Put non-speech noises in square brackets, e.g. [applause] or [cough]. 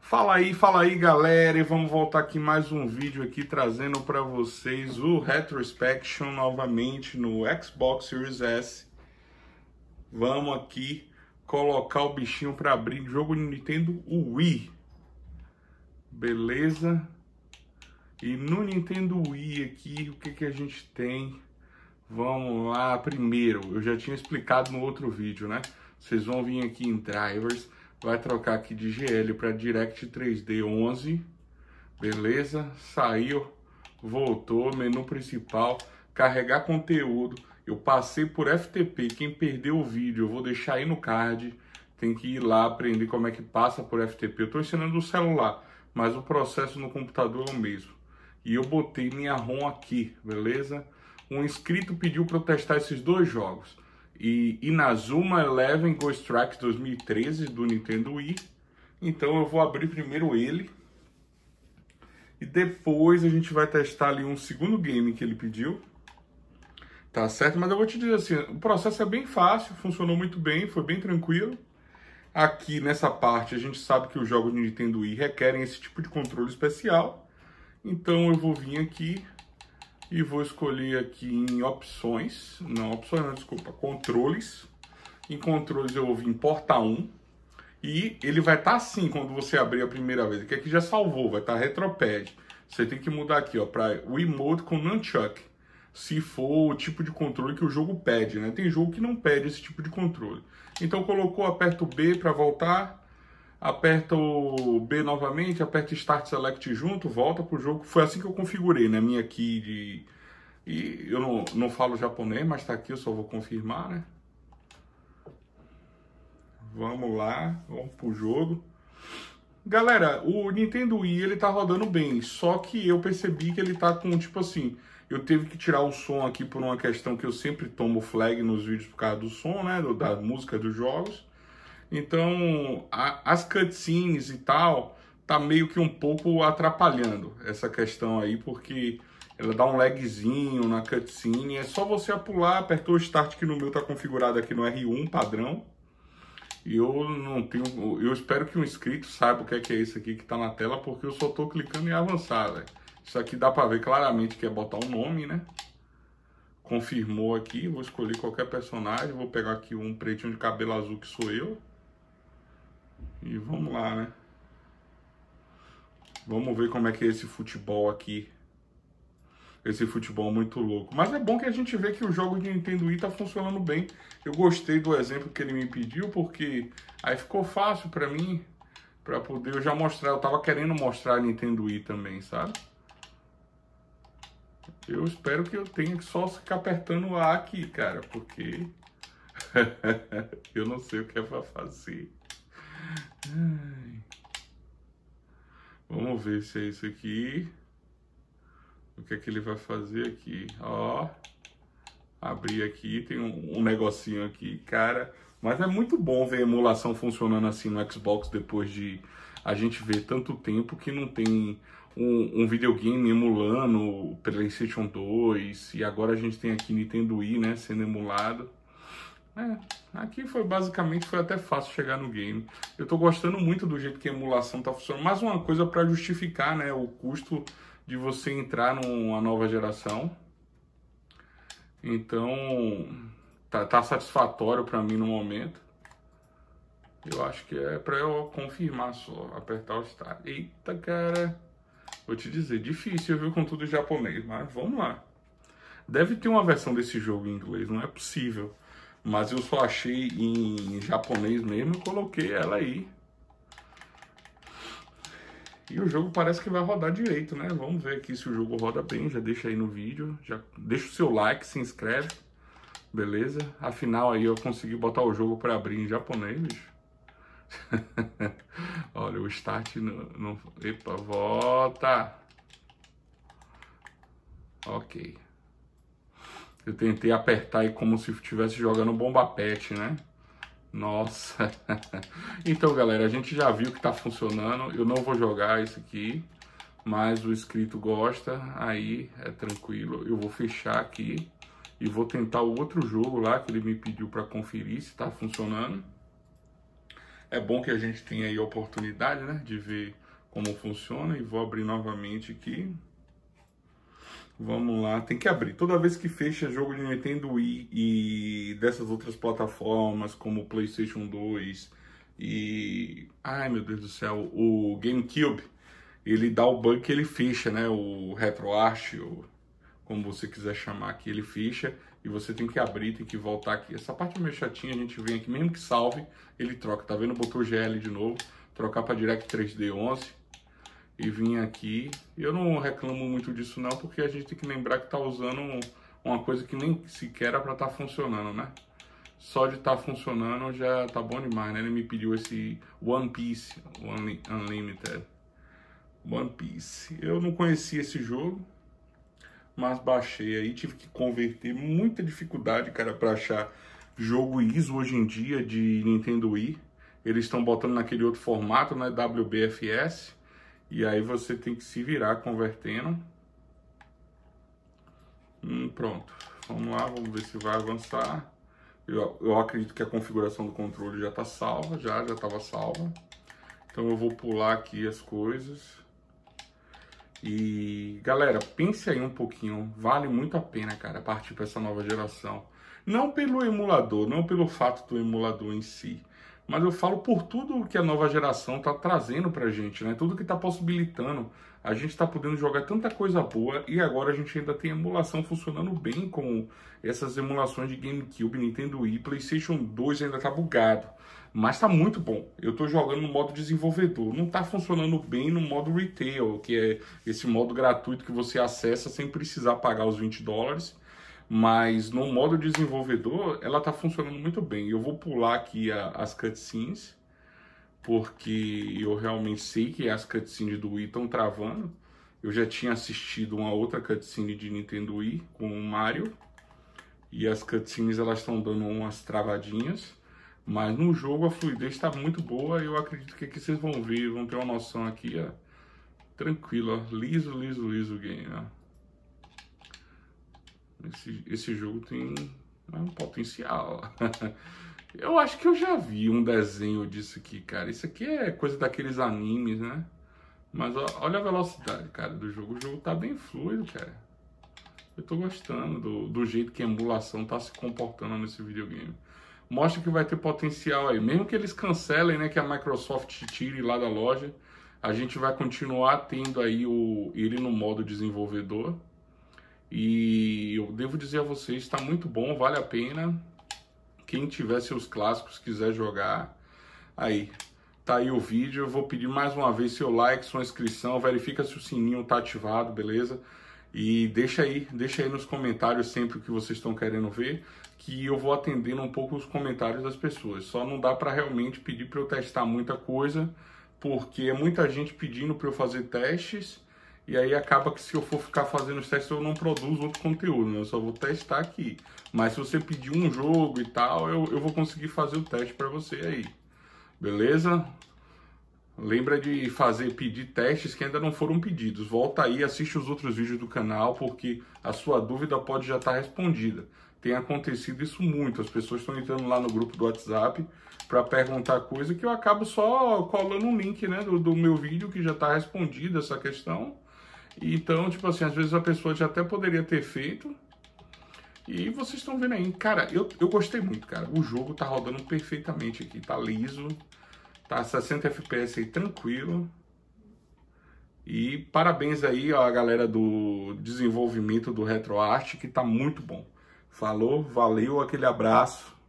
Fala aí, fala aí galera, e vamos voltar aqui mais um vídeo aqui trazendo para vocês o Retrospection novamente no Xbox Series S. Vamos aqui colocar o bichinho para abrir jogo no Nintendo Wii. Beleza? E no Nintendo Wii aqui, o que, que a gente tem? Vamos lá, primeiro, eu já tinha explicado no outro vídeo, né? Vocês vão vir aqui em Drivers, vai trocar aqui de GL para Direct 3D 11, beleza? Saiu, voltou, menu principal, carregar conteúdo, eu passei por FTP, quem perdeu o vídeo eu vou deixar aí no card, tem que ir lá aprender como é que passa por FTP, eu estou ensinando do celular, mas o processo no computador é o mesmo. E eu botei minha ROM aqui, beleza? Um inscrito pediu para eu testar esses dois jogos e Inazuma Eleven Ghost Tracks 2013 do Nintendo Wii. Então eu vou abrir primeiro ele. E depois a gente vai testar ali um segundo game que ele pediu. Tá certo? Mas eu vou te dizer assim, o processo é bem fácil, funcionou muito bem, foi bem tranquilo. Aqui nessa parte a gente sabe que os jogos do Nintendo Wii requerem esse tipo de controle especial. Então eu vou vir aqui, e vou escolher aqui em opções, não opções não, desculpa, controles. Em controles eu vou em porta 1 e ele vai estar tá assim quando você abrir a primeira vez, que aqui já salvou, vai estar tá retropad. Você tem que mudar aqui, ó, para Wiimote com Nunchuck, se for o tipo de controle que o jogo pede, né? Tem jogo que não pede esse tipo de controle. Então colocou, aperto B para voltar, aperta o B novamente, aperta Start Select junto, volta pro jogo. Foi assim que eu configurei né? minha key de... E eu não, não falo japonês, mas tá aqui, eu só vou confirmar, né? Vamos lá, vamos pro jogo. Galera, o Nintendo Wii ele tá rodando bem, só que eu percebi que ele tá com tipo assim, eu teve que tirar o som aqui por uma questão que eu sempre tomo flag nos vídeos por causa do som, né, do, da música dos jogos. Então, a, as cutscenes e tal, tá meio que um pouco atrapalhando essa questão aí, porque ela dá um lagzinho na cutscene. É só você apular, apertou o start que no meu tá configurado aqui no R1 padrão. E eu não tenho. Eu espero que um inscrito saiba o que é, que é isso aqui que tá na tela, porque eu só tô clicando em avançar, velho. Isso aqui dá pra ver claramente que é botar o um nome, né? Confirmou aqui, vou escolher qualquer personagem, vou pegar aqui um pretinho de cabelo azul que sou eu. E vamos lá, né? Vamos ver como é que é esse futebol aqui. Esse futebol muito louco. Mas é bom que a gente vê que o jogo de Nintendo Wii tá funcionando bem. Eu gostei do exemplo que ele me pediu, porque aí ficou fácil para mim, para poder eu já mostrar. Eu tava querendo mostrar a Nintendo Wii também, sabe? Eu espero que eu tenha que só ficar apertando A aqui, cara, porque [laughs] eu não sei o que é pra fazer. Vamos ver se é isso aqui. O que é que ele vai fazer aqui? Ó. abrir aqui, tem um, um negocinho aqui, cara. Mas é muito bom ver a emulação funcionando assim no Xbox depois de a gente ver tanto tempo que não tem um, um, videogame emulando PlayStation 2 e agora a gente tem aqui Nintendo Wii, né, sendo emulado. É, aqui foi basicamente foi até fácil chegar no game. Eu estou gostando muito do jeito que a emulação está funcionando. Mais uma coisa para justificar, né, o custo de você entrar numa nova geração. Então, tá, tá satisfatório para mim no momento. Eu acho que é para eu confirmar só, apertar o start. Eita, cara. Vou te dizer, difícil, viu, com tudo japonês, mas vamos lá. Deve ter uma versão desse jogo em inglês, não é possível. Mas eu só achei em japonês mesmo e coloquei ela aí. E o jogo parece que vai rodar direito, né? Vamos ver aqui se o jogo roda bem. Já deixa aí no vídeo. Já deixa o seu like, se inscreve. Beleza? Afinal aí eu consegui botar o jogo para abrir em japonês, bicho. [laughs] Olha, o start não, não... Epa, volta! Ok. Eu tentei apertar aí como se estivesse jogando bomba pet, né? Nossa! [laughs] então, galera, a gente já viu que tá funcionando. Eu não vou jogar isso aqui, mas o inscrito gosta, aí é tranquilo. Eu vou fechar aqui e vou tentar o outro jogo lá que ele me pediu para conferir se tá funcionando. É bom que a gente tenha aí a oportunidade, né, de ver como funciona e vou abrir novamente aqui. Vamos lá, tem que abrir. Toda vez que fecha jogo de Nintendo Wii e dessas outras plataformas como PlayStation 2 e. Ai meu Deus do céu, o GameCube, ele dá o bug que ele fecha, né? O RetroArch, ou como você quiser chamar aqui, ele fecha e você tem que abrir, tem que voltar aqui. Essa parte é meio chatinha, a gente vem aqui, mesmo que salve, ele troca. Tá vendo? Botou GL de novo, trocar para Direct 3D 11 e vim aqui. Eu não reclamo muito disso não, porque a gente tem que lembrar que está usando uma coisa que nem sequer era para estar tá funcionando, né? Só de estar tá funcionando já tá bom demais, né? Ele me pediu esse One Piece One Unlimited. One Piece. Eu não conhecia esse jogo, mas baixei aí, tive que converter. Muita dificuldade, cara, para achar jogo ISO hoje em dia de Nintendo Wii. Eles estão botando naquele outro formato, né? WBFS e aí você tem que se virar convertendo. Hum, pronto. Vamos lá, vamos ver se vai avançar. Eu, eu acredito que a configuração do controle já está salva, já, já estava salva. Então eu vou pular aqui as coisas. E galera, pense aí um pouquinho, vale muito a pena, cara, partir para essa nova geração. Não pelo emulador, não pelo fato do emulador em si, mas eu falo por tudo que a nova geração está trazendo para a gente, né? Tudo que está possibilitando. A gente está podendo jogar tanta coisa boa e agora a gente ainda tem emulação funcionando bem com essas emulações de GameCube, Nintendo Wii, PlayStation 2 ainda está bugado. Mas está muito bom. Eu estou jogando no modo desenvolvedor. Não está funcionando bem no modo retail, que é esse modo gratuito que você acessa sem precisar pagar os 20 dólares mas no modo desenvolvedor ela está funcionando muito bem. Eu vou pular aqui a, as cutscenes, porque eu realmente sei que é as cutscenes do Wii estão travando. Eu já tinha assistido uma outra cutscene de Nintendo Wii com o Mario, e as cutscenes elas estão dando umas travadinhas. Mas no jogo a fluidez está muito boa eu acredito que aqui vocês vão ver, vão ter uma noção aqui, ó. Tranquilo, ó. Liso, liso, liso o game, ó. Esse, esse jogo tem é um potencial. [laughs] eu acho que eu já vi um desenho disso aqui, cara. Isso aqui é coisa daqueles animes, né? Mas ó, olha a velocidade, cara, do jogo. O jogo tá bem fluido, cara. Eu tô gostando do, do jeito que a emulação tá se comportando nesse videogame. Mostra que vai ter potencial aí. Mesmo que eles cancelem, né? Que a Microsoft tire lá da loja. A gente vai continuar tendo aí o, ele no modo desenvolvedor e eu devo dizer a vocês, está muito bom, vale a pena. Quem tiver seus clássicos, quiser jogar, aí. Tá aí o vídeo, eu vou pedir mais uma vez seu like, sua inscrição, verifica se o sininho tá ativado, beleza? E deixa aí, deixa aí nos comentários sempre o que vocês estão querendo ver, que eu vou atendendo um pouco os comentários das pessoas. Só não dá para realmente pedir para eu testar muita coisa, porque é muita gente pedindo para eu fazer testes e aí acaba que se eu for ficar fazendo os testes, eu não produzo outro conteúdo, né? Eu só vou testar aqui. Mas se você pedir um jogo e tal, eu, eu vou conseguir fazer o teste para você aí. Beleza? Lembra de fazer pedir testes que ainda não foram pedidos. Volta aí, assiste os outros vídeos do canal, porque a sua dúvida pode já estar tá respondida. Tem acontecido isso muito. As pessoas estão entrando lá no grupo do WhatsApp para perguntar coisa que eu acabo só colando um link né, do, do meu vídeo que já está respondida essa questão. Então, tipo assim, às vezes a pessoa já até poderia ter feito. E vocês estão vendo aí. Cara, eu, eu gostei muito, cara. O jogo tá rodando perfeitamente aqui. Tá liso. Tá 60 FPS aí, tranquilo. E parabéns aí ó, a galera do desenvolvimento do RetroArch, que tá muito bom. Falou, valeu, aquele abraço.